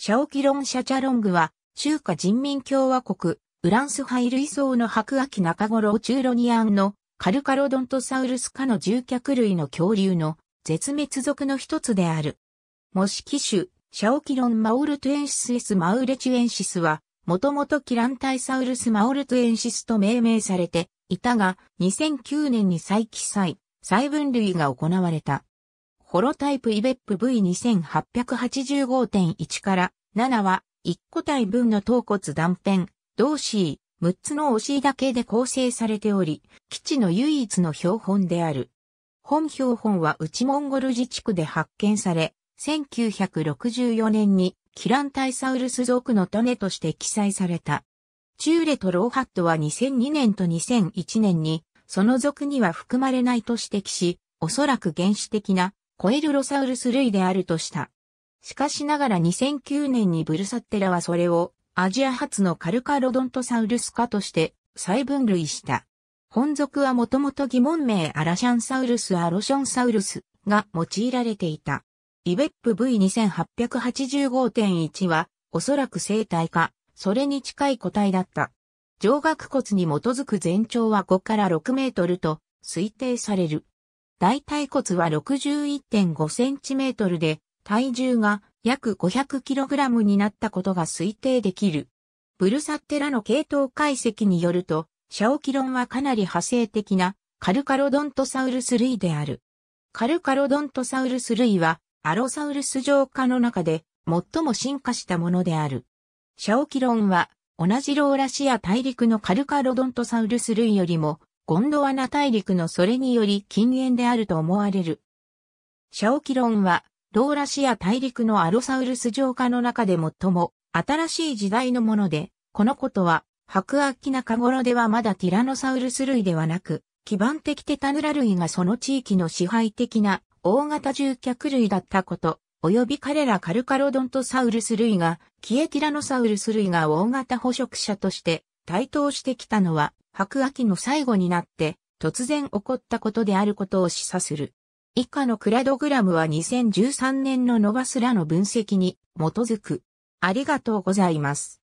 シャオキロン・シャチャロングは、中華人民共和国、ウランスハイルソ層の白亜紀中頃中ロニアンのカルカロドントサウルス科の獣脚類の恐竜の絶滅族の一つである。模式種、シャオキロン・マオルトゥエンシス・エス・マウレチュエンシスは、もともとキランタイサウルス・マオルトゥエンシスと命名されていたが、2009年に再記載、再分類が行われた。ホロタイプイベップ V2885.1 から7は1個体分の頭骨断片、同 C、6つの押しだけで構成されており、基地の唯一の標本である。本標本は内モンゴル自治区で発見され、1964年にキランタイサウルス属の種として記載された。チューレとローハットは2002年と2001年に、その属には含まれないと指摘し、おそらく原始的なコエルロサウルス類であるとした。しかしながら2009年にブルサッテラはそれをアジア初のカルカロドントサウルス化として再分類した。本属はもともと疑問名アラシャンサウルスアロションサウルスが用いられていた。イベップ V2885.1 はおそらく生体化、それに近い個体だった。上顎骨に基づく全長は5から6メートルと推定される。大腿骨は 61.5cm で、体重が約 500kg になったことが推定できる。ブルサッテラの系統解析によると、シャオキロンはかなり派生的なカルカロドントサウルス類である。カルカロドントサウルス類はアロサウルス上下の中で最も進化したものである。シャオキロンは同じローラシア大陸のカルカロドントサウルス類よりもゴンドワナ大陸のそれにより近縁であると思われる。シャオキロンは、ローラシア大陸のアロサウルス浄化の中で最も新しい時代のもので、このことは、白亜紀中頃ではまだティラノサウルス類ではなく、基盤的テタヌラ類がその地域の支配的な大型獣脚類だったこと、及び彼らカルカロドントサウルス類が、キエティラノサウルス類が大型捕食者として台頭してきたのは、白亜紀の最後になって、突然起こったことであることを示唆する。以下のクラドグラムは2013年のノバスラの分析に基づく。ありがとうございます。